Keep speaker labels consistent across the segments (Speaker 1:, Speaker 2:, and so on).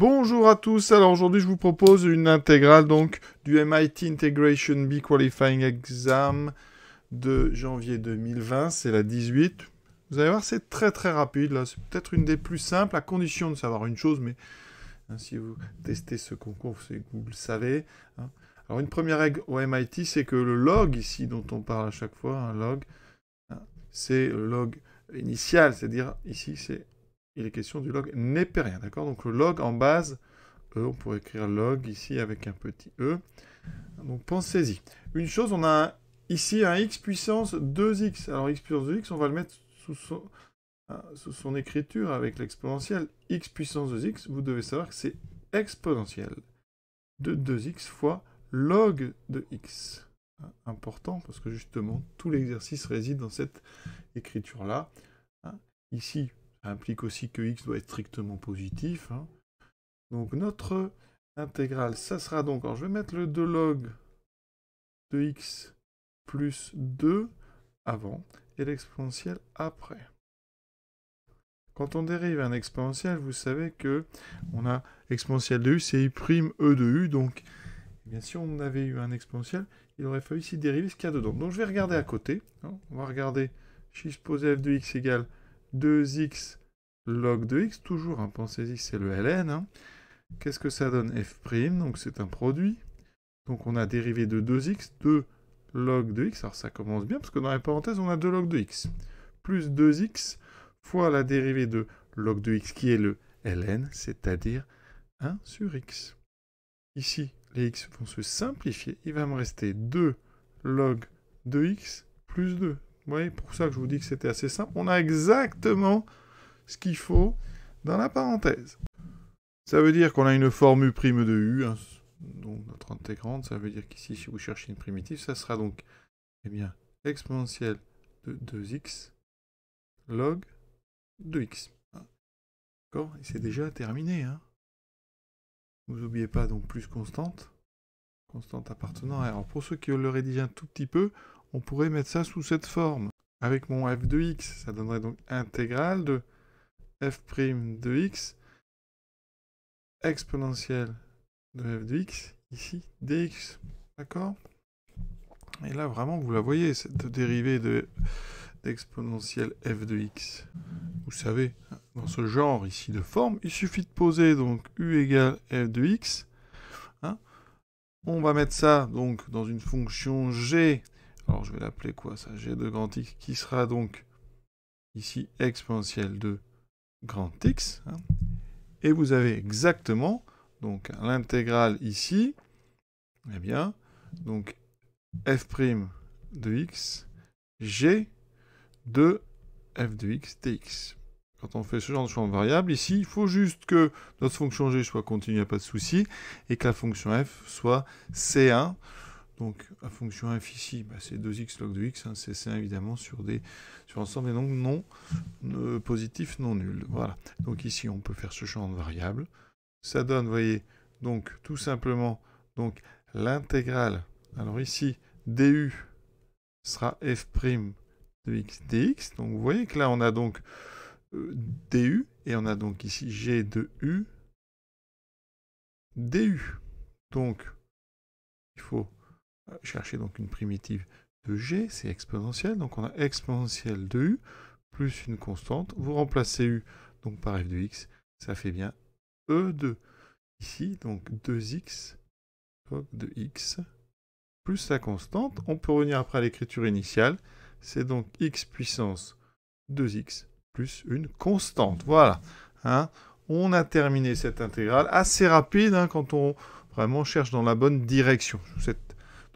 Speaker 1: Bonjour à tous, alors aujourd'hui je vous propose une intégrale donc du MIT Integration B Qualifying Exam de janvier 2020, c'est la 18. Vous allez voir c'est très très rapide, là c'est peut-être une des plus simples à condition de savoir une chose, mais hein, si vous testez ce concours vous le savez. Hein. Alors une première règle au MIT c'est que le log ici dont on parle à chaque fois, un log, hein, c'est le log initial, c'est-à-dire ici c'est il est question du log n'est pas d'accord Donc le log en base, E, on pourrait écrire log ici avec un petit E. Donc pensez-y. Une chose, on a ici un x puissance 2x. Alors x puissance 2x, on va le mettre euh, sous son, écriture avec l'exponentielle. x puissance 2x, vous devez savoir que c'est exponentielle de 2x fois log de x. Hein, important parce que justement tout l'exercice réside dans cette écriture-là. Hein, ici, implique aussi que x doit être strictement positif. Hein. Donc notre intégrale, ça sera donc, alors je vais mettre le 2 log de x plus 2 avant et l'exponentielle après. Quand on dérive un exponentiel, vous savez que on a exponentielle de u, c'est prime e de u, donc eh si on avait eu un exponentiel, il aurait fallu ici dériver ce qu'il y a dedans. Donc je vais regarder à côté, hein. on va regarder, x je f de x égale 2x log de x, toujours, un pensez-y c'est le ln. Hein. Qu'est-ce que ça donne f', donc c'est un produit. Donc on a dérivé de 2x, 2 log de x, alors ça commence bien, parce que dans la parenthèses, on a 2 log de x, plus 2x fois la dérivée de log de x, qui est le ln, c'est-à-dire 1 sur x. Ici, les x vont se simplifier, il va me rester 2 log de x plus 2. Vous voyez, pour ça que je vous dis que c'était assez simple, on a exactement ce qu'il faut dans la parenthèse. Ça veut dire qu'on a une forme U' de U, hein, donc notre intégrante, ça veut dire qu'ici, si vous cherchez une primitive, ça sera donc eh bien, exponentielle de 2x log de x D'accord Et c'est déjà terminé. Hein vous n'oubliez pas donc plus constante, constante appartenant à R. Alors pour ceux qui le rédigent un tout petit peu, on pourrait mettre ça sous cette forme. Avec mon f de x, ça donnerait donc intégrale de f' de x exponentielle de f de x, ici dx. D'accord Et là, vraiment, vous la voyez, cette dérivée de exponentielle f de x. Vous savez, dans ce genre ici de forme, il suffit de poser donc u égale f de x. Hein. On va mettre ça donc dans une fonction g. Alors je vais l'appeler quoi ça G de grand X qui sera donc ici exponentielle de grand X, hein. et vous avez exactement donc l'intégrale ici, eh bien, donc f' prime de x, g de f de x dx. Quand on fait ce genre de champ de variable, ici, il faut juste que notre fonction g soit continue, il n'y a pas de souci, et que la fonction f soit c1 donc la fonction f ici, bah, c'est 2x log de x, hein, c'est évidemment sur, des, sur l'ensemble et donc non euh, positif, non nul. Voilà. Donc ici, on peut faire ce champ de variable. Ça donne, vous voyez, donc tout simplement donc l'intégrale. Alors ici, du sera f' de x dx. Donc vous voyez que là, on a donc euh, du, et on a donc ici g de u du. Donc, il faut chercher donc une primitive de g, c'est exponentielle, donc on a exponentielle de u plus une constante. Vous remplacez u donc par f de x, ça fait bien e de ici, donc 2x de x plus la constante. On peut revenir après à l'écriture initiale, c'est donc x puissance 2x plus une constante. Voilà, hein on a terminé cette intégrale assez rapide hein, quand on vraiment cherche dans la bonne direction.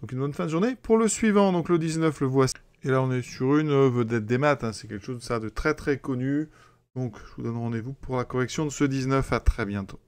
Speaker 1: Donc une bonne fin de journée. Pour le suivant, donc le 19, le voici. Et là, on est sur une vedette des maths. Hein. C'est quelque chose de, ça, de très très connu. Donc, je vous donne rendez-vous pour la correction de ce 19. À très bientôt.